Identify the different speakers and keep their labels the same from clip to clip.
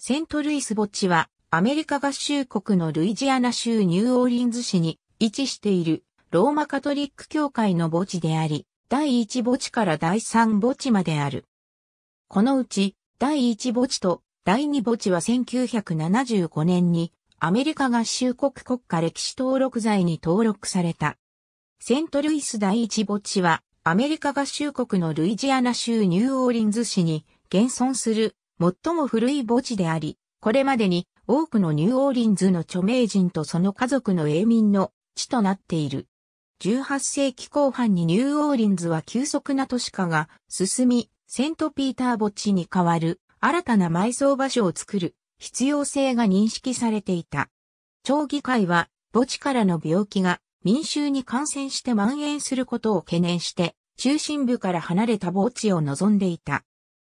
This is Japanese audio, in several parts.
Speaker 1: セントルイス墓地は、アメリカ合衆国のルイジアナ州ニューオーリンズ市に位置しているローマカトリック教会の墓地であり、第1墓地から第3墓地まである。このうち、第1墓地と第2墓地は1975年にアメリカ合衆国国家歴史登録財に登録された。セントルイス第1墓地はアメリカ合衆国のルイジアナ州ニューオーリンズ市に現存する最も古い墓地であり、これまでに多くのニューオーリンズの著名人とその家族の永民の地となっている。18世紀後半にニューオーリンズは急速な都市化が進み、セントピーター墓地に代わる新たな埋葬場所を作る必要性が認識されていた。町議会は墓地からの病気が民衆に感染して蔓延することを懸念して、中心部から離れた墓地を望んでいた。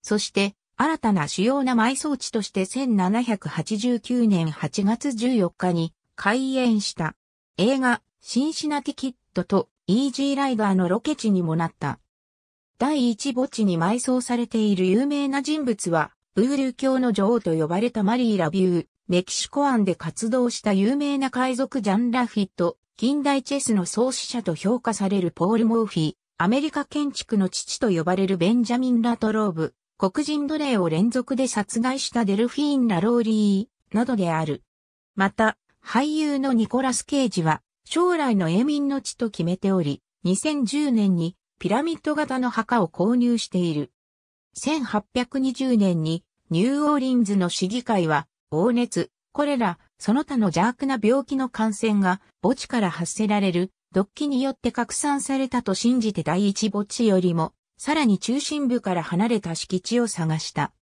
Speaker 1: そして、新たな主要な埋葬地として1789年8月14日に開園した映画シンシナティキッドとイージーライダーのロケ地にもなった。第一墓地に埋葬されている有名な人物は、ブール教の女王と呼ばれたマリー・ラビュー、メキシコ湾で活動した有名な海賊ジャン・ラフィット、近代チェスの創始者と評価されるポール・モーフィー、アメリカ建築の父と呼ばれるベンジャミン・ラトローブ、黒人奴隷を連続で殺害したデルフィーン・ラローリー、などである。また、俳優のニコラス・ケイジは、将来の永民の地と決めており、2010年にピラミッド型の墓を購入している。1820年にニューオーリンズの市議会は、黄熱、これら、その他の邪悪な病気の感染が墓地から発せられる、毒気によって拡散されたと信じて第一墓地よりもさらに中心部から離れた敷地を探した。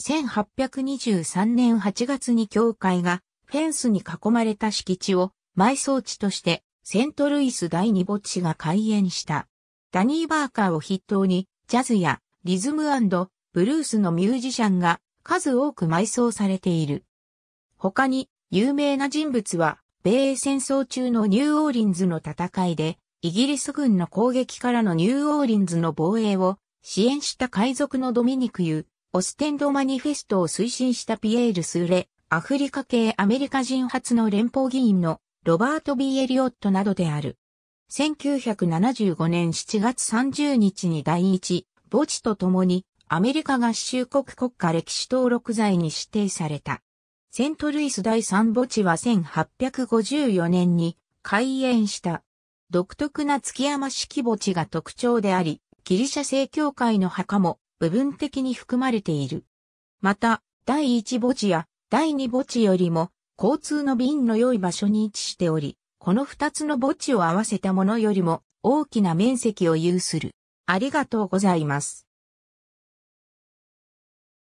Speaker 1: 1823年8月に教会がフェンスに囲まれた敷地を埋葬地としてセントルイス第二墓地が開園した。ダニー・バーカーを筆頭にジャズやリズムブルースのミュージシャンが数多く埋葬されている。他に有名な人物は米英戦争中のニューオーリンズの戦いでイギリス軍の攻撃からのニューオーリンズの防衛を支援した海賊のドミニクユ、オステンドマニフェストを推進したピエール・スーレ、アフリカ系アメリカ人初の連邦議員のロバート・ B・ エリオットなどである。1975年7月30日に第一、墓地と共にアメリカ合衆国国家歴史登録罪に指定された。セントルイス第3墓地は1854年に開園した独特な月山式墓地が特徴であり、ギリシャ正教会の墓も部分的に含まれている。また、第一墓地や第二墓地よりも交通の便の良い場所に位置しており、この二つの墓地を合わせたものよりも大きな面積を有する。ありがとうございます。